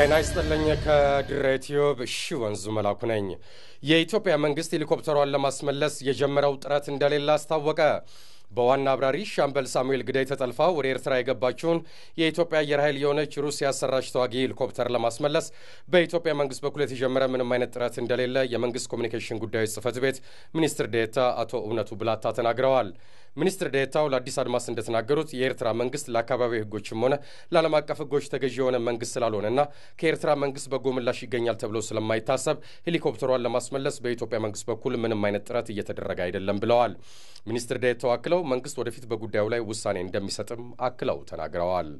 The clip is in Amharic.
ጤና ይስጥልኝ። ከድሬ ቲዩብ ወንዙ መላኩ ነኝ። የኢትዮጵያ መንግሥት ሄሊኮፕተሯን ለማስመለስ የጀመረው ጥረት እንደሌለ አስታወቀ። በዋና አብራሪ ሻምበል ሳሙኤል ግዳይ ተጠልፋ ወደ ኤርትራ የገባችውን የኢትዮጵያ አየር ኃይል የሆነች ሩሲያ ሰራሽ ተዋጊ ሄሊኮፕተር ለማስመለስ በኢትዮጵያ መንግስት በኩል የተጀመረ ምንም አይነት ጥረት እንደሌለ የመንግስት ኮሚኒኬሽን ጉዳዮች ጽህፈት ቤት ሚኒስትር ዴታ አቶ እውነቱ ብላታ ተናግረዋል። ሚኒስትር ዴኤታው ለአዲስ አድማስ እንደተናገሩት የኤርትራ መንግስት ለአካባቢው ህጎችም ሆነ ለዓለም አቀፍ ህጎች ተገዢ የሆነ መንግስት ስላልሆነና ከኤርትራ መንግስት በጎ ምላሽ ይገኛል ተብሎ ስለማይታሰብ ሄሊኮፕተሯን ለማስመለስ በኢትዮጵያ መንግስት በኩል ምንም አይነት ጥረት እየተደረገ አይደለም ብለዋል። ሚኒስትር ዴኤታው አክለው መንግስት ወደፊት በጉዳዩ ላይ ውሳኔ እንደሚሰጥም አክለው ተናግረዋል።